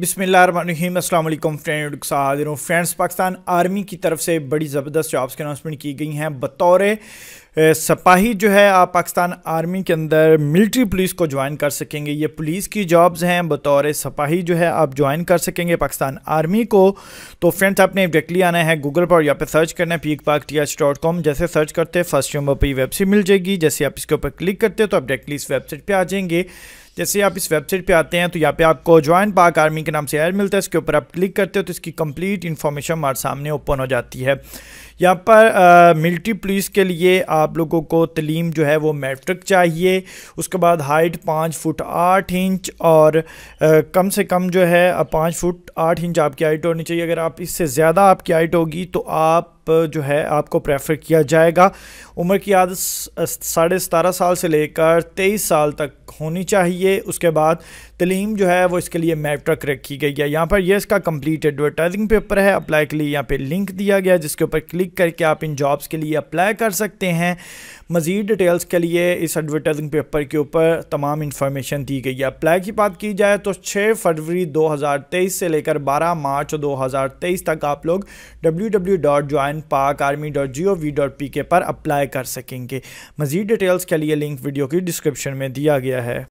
बिसमीम अल्लाम हाजिर फ्रेंड्स पाकिस्तान आर्मी की तरफ से बड़ी ज़बरदस्त जॉब्स की अनाउंसमेंट की गई हैं बतौर सपाही जो है आप पाकिस्तान आर्मी के अंदर मिलिट्री पुलिस को ज्वाइन कर सकेंगे ये पुलिस की जॉब्स हैं बतौर सपाही जो है आप ज्वाइन कर सकेंगे पाकिस्तान आर्मी को तो फ्रेंड्स आपने डायरेक्टली आना है गूगल पर या पे सर्च करना है पीक पाक टी एच डॉट कॉम जैसे सर्च करते हैं फर्स्ट नंबर पर वेबसाइट मिल जाएगी जैसे आप इसके ऊपर क्लिक करते हो तो आप डायरेक्टली इस वेबसाइट पर आ जाएंगे जैसे आप इस वेबसाइट पे आते हैं तो यहाँ पे आपको ज्वाइन पाक आर्मी के नाम से एड मिलता है इसके ऊपर आप क्लिक करते हो तो इसकी कंप्लीट इन्फॉर्मेशन हमारे सामने ओपन हो जाती है यहाँ पर मिलिट्री पुलिस के लिए आप लोगों को तलीम जो है वो मैट्रिक चाहिए उसके बाद हाइट पाँच फुट आठ इंच और आ, कम से कम जो है पाँच फुट आठ इंच आपकी हाइट होनी चाहिए अगर आप इससे ज़्यादा आपकी हाइट होगी तो आप जो है आपको प्रेफर किया जाएगा उम्र की आदत साढ़े सतारह साल से लेकर तेईस साल तक होनी चाहिए उसके बाद तलीम जो है वो इसके लिए मैट्रिक रखी गई है यहाँ पर ये इसका कंप्लीट एडवर्टाइजिंग पेपर है अप्लाई के लिए यहाँ पे लिंक दिया गया जिसके ऊपर क्लिक करके आप इन जॉब्स के लिए अप्लाई कर सकते हैं मज़ीद डिटेल्स के लिए इस एडवर्टाइजिंग पेपर के ऊपर तमाम इन्फॉर्मेशन दी गई है अप्लाई की बात की जाए तो 6 फरवरी 2023 से लेकर 12 मार्च 2023 तक आप लोग www.joinpakarmy.gov.pk पर अप्लाई कर सकेंगे मज़ीद डिटेल्स के लिए लिंक वीडियो की डिस्क्रिप्शन में दिया गया है